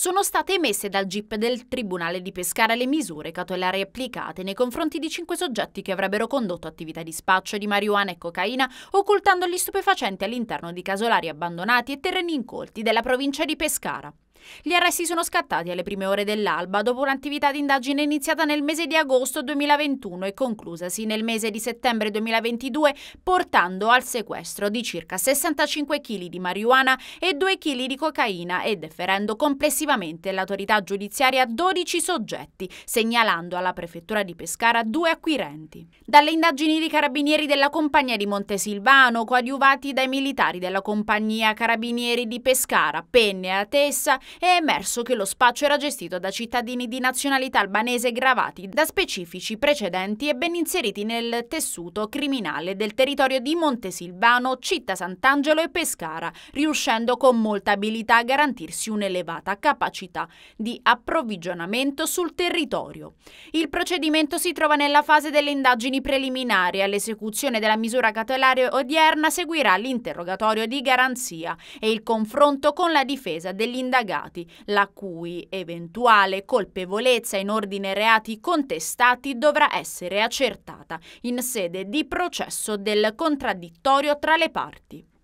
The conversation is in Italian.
sono state emesse dal GIP del Tribunale di Pescara le misure cautelari applicate nei confronti di cinque soggetti che avrebbero condotto attività di spaccio di marijuana e cocaina, occultando gli stupefacenti all'interno di casolari abbandonati e terreni incolti della provincia di Pescara. Gli arresti sono scattati alle prime ore dell'alba dopo un'attività di indagine iniziata nel mese di agosto 2021 e conclusasi nel mese di settembre 2022 portando al sequestro di circa 65 kg di marijuana e 2 kg di cocaina e deferendo complessivamente l'autorità giudiziaria 12 soggetti, segnalando alla prefettura di Pescara due acquirenti. Dalle indagini di carabinieri della compagnia di Montesilvano, coadiuvati dai militari della compagnia carabinieri di Pescara, Penne e Atessa, è emerso che lo spaccio era gestito da cittadini di nazionalità albanese gravati da specifici precedenti e ben inseriti nel tessuto criminale del territorio di Montesilvano, Città Sant'Angelo e Pescara, riuscendo con molta abilità a garantirsi un'elevata capacità di approvvigionamento sul territorio. Il procedimento si trova nella fase delle indagini preliminari. All'esecuzione della misura cautelare odierna seguirà l'interrogatorio di garanzia e il confronto con la difesa dell'indagato indagati, la cui eventuale colpevolezza in ordine reati contestati dovrà essere accertata in sede di processo del contraddittorio tra le parti.